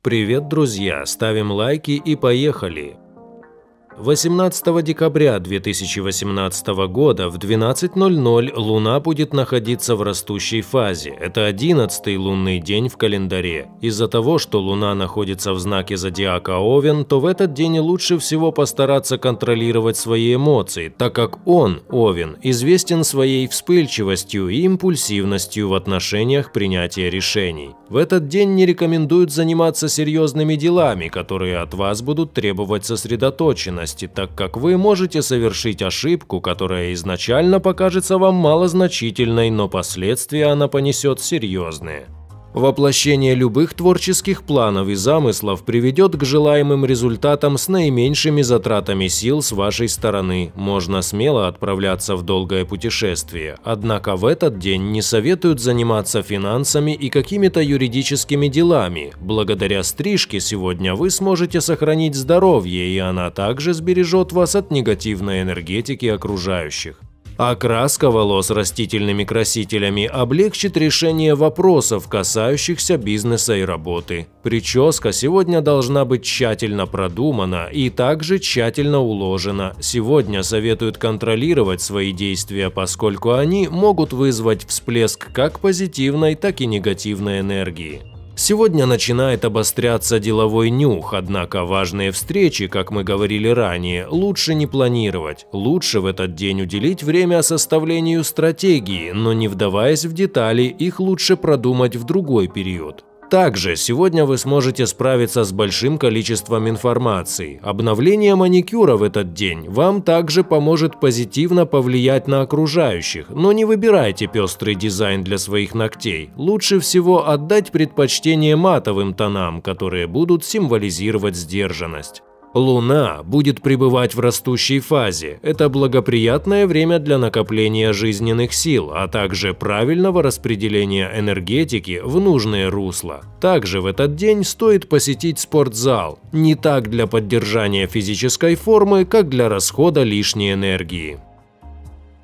Привет, друзья! Ставим лайки и поехали! 18 декабря 2018 года в 12.00 Луна будет находиться в растущей фазе. Это 11 лунный день в календаре. Из-за того, что Луна находится в знаке зодиака Овен, то в этот день лучше всего постараться контролировать свои эмоции, так как он, Овен, известен своей вспыльчивостью и импульсивностью в отношениях принятия решений. В этот день не рекомендуют заниматься серьезными делами, которые от вас будут требовать сосредоточенности безопасности, так как вы можете совершить ошибку, которая изначально покажется вам малозначительной, но последствия она понесет серьезные. Воплощение любых творческих планов и замыслов приведет к желаемым результатам с наименьшими затратами сил с вашей стороны. Можно смело отправляться в долгое путешествие, однако в этот день не советуют заниматься финансами и какими-то юридическими делами. Благодаря стрижке сегодня вы сможете сохранить здоровье, и она также сбережет вас от негативной энергетики окружающих. Окраска а волос растительными красителями облегчит решение вопросов, касающихся бизнеса и работы. Прическа сегодня должна быть тщательно продумана и также тщательно уложена. Сегодня советуют контролировать свои действия, поскольку они могут вызвать всплеск как позитивной, так и негативной энергии. Сегодня начинает обостряться деловой нюх, однако важные встречи, как мы говорили ранее, лучше не планировать. Лучше в этот день уделить время составлению стратегии, но не вдаваясь в детали, их лучше продумать в другой период. Также сегодня вы сможете справиться с большим количеством информации. Обновление маникюра в этот день вам также поможет позитивно повлиять на окружающих, но не выбирайте пестрый дизайн для своих ногтей. Лучше всего отдать предпочтение матовым тонам, которые будут символизировать сдержанность. Луна будет пребывать в растущей фазе. Это благоприятное время для накопления жизненных сил, а также правильного распределения энергетики в нужное русло. Также в этот день стоит посетить спортзал. Не так для поддержания физической формы, как для расхода лишней энергии.